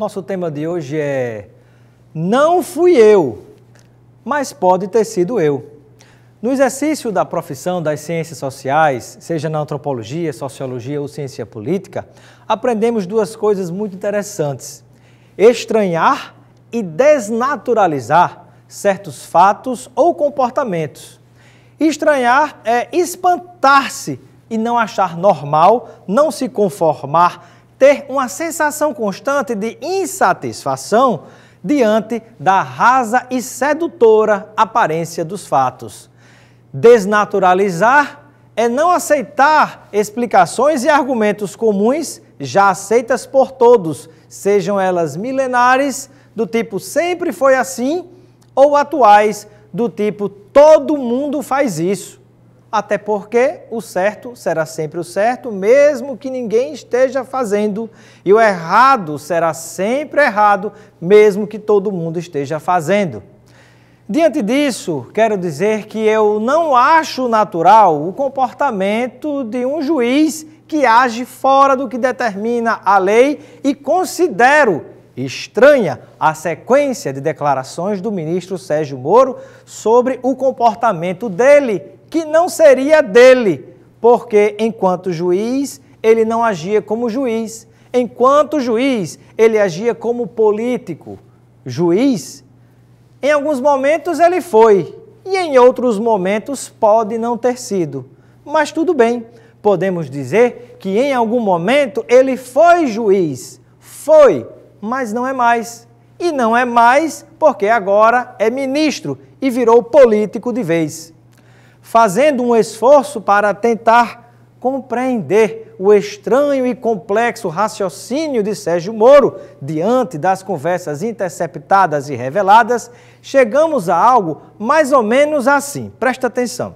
Nosso tema de hoje é Não fui eu, mas pode ter sido eu. No exercício da profissão das ciências sociais, seja na antropologia, sociologia ou ciência política, aprendemos duas coisas muito interessantes: estranhar e desnaturalizar certos fatos ou comportamentos. Estranhar é espantar-se e não achar normal, não se conformar, ter uma sensação constante de insatisfação diante da rasa e sedutora aparência dos fatos. Desnaturalizar é não aceitar explicações e argumentos comuns já aceitas por todos, sejam elas milenares, do tipo sempre foi assim, ou atuais, do tipo todo mundo faz isso. Até porque o certo será sempre o certo, mesmo que ninguém esteja fazendo, e o errado será sempre errado, mesmo que todo mundo esteja fazendo. Diante disso, quero dizer que eu não acho natural o comportamento de um juiz que age fora do que determina a lei e considero estranha a sequência de declarações do ministro Sérgio Moro sobre o comportamento dele que não seria dele, porque enquanto juiz, ele não agia como juiz. Enquanto juiz, ele agia como político. Juiz, em alguns momentos ele foi, e em outros momentos pode não ter sido. Mas tudo bem, podemos dizer que em algum momento ele foi juiz. Foi, mas não é mais. E não é mais porque agora é ministro e virou político de vez fazendo um esforço para tentar compreender o estranho e complexo raciocínio de Sérgio Moro diante das conversas interceptadas e reveladas, chegamos a algo mais ou menos assim. Presta atenção.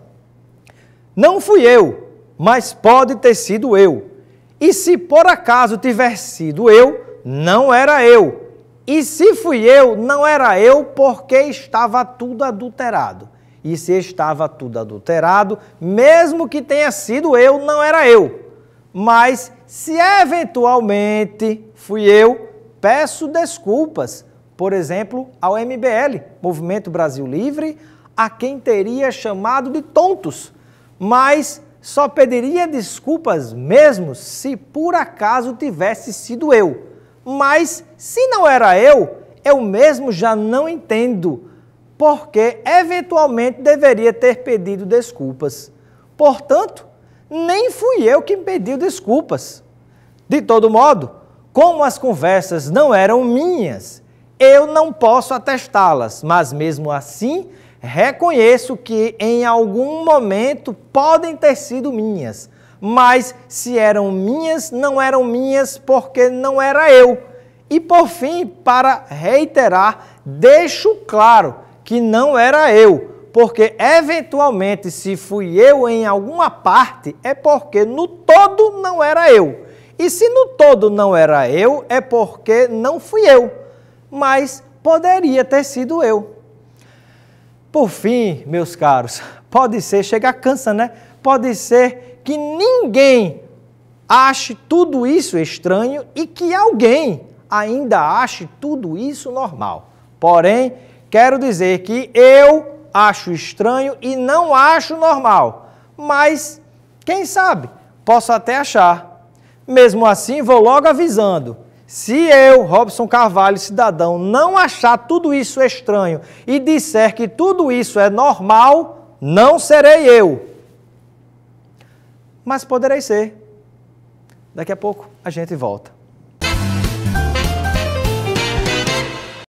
Não fui eu, mas pode ter sido eu. E se por acaso tiver sido eu, não era eu. E se fui eu, não era eu porque estava tudo adulterado e se estava tudo adulterado, mesmo que tenha sido eu, não era eu. Mas se eventualmente fui eu, peço desculpas, por exemplo, ao MBL, Movimento Brasil Livre, a quem teria chamado de tontos, mas só pediria desculpas mesmo se por acaso tivesse sido eu. Mas se não era eu, eu mesmo já não entendo porque eventualmente deveria ter pedido desculpas. Portanto, nem fui eu que pediu desculpas. De todo modo, como as conversas não eram minhas, eu não posso atestá-las, mas mesmo assim reconheço que em algum momento podem ter sido minhas. Mas se eram minhas, não eram minhas porque não era eu. E por fim, para reiterar, deixo claro que não era eu, porque eventualmente, se fui eu em alguma parte, é porque no todo não era eu. E se no todo não era eu, é porque não fui eu, mas poderia ter sido eu. Por fim, meus caros, pode ser, chega cansa, né? Pode ser que ninguém ache tudo isso estranho e que alguém ainda ache tudo isso normal. Porém, Quero dizer que eu acho estranho e não acho normal, mas quem sabe, posso até achar. Mesmo assim, vou logo avisando. Se eu, Robson Carvalho, cidadão, não achar tudo isso estranho e disser que tudo isso é normal, não serei eu. Mas poderei ser. Daqui a pouco a gente volta.